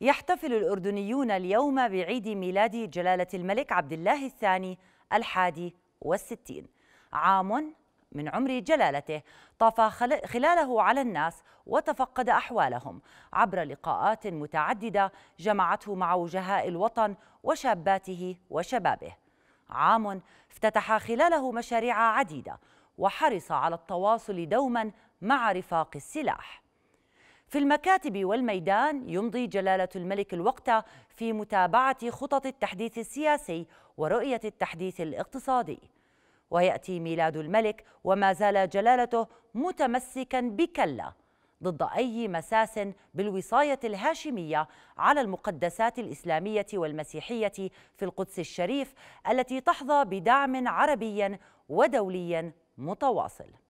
يحتفل الأردنيون اليوم بعيد ميلاد جلالة الملك عبد الله الثاني الحادي والستين عام من عمر جلالته طاف خلاله على الناس وتفقد أحوالهم عبر لقاءات متعددة جمعته مع وجهاء الوطن وشاباته وشبابه عام افتتح خلاله مشاريع عديدة وحرص على التواصل دوما مع رفاق السلاح في المكاتب والميدان يمضي جلالة الملك الوقت في متابعة خطط التحديث السياسي ورؤية التحديث الاقتصادي ويأتي ميلاد الملك وما زال جلالته متمسكا بكلا ضد أي مساس بالوصاية الهاشمية على المقدسات الإسلامية والمسيحية في القدس الشريف التي تحظى بدعم عربي ودولي متواصل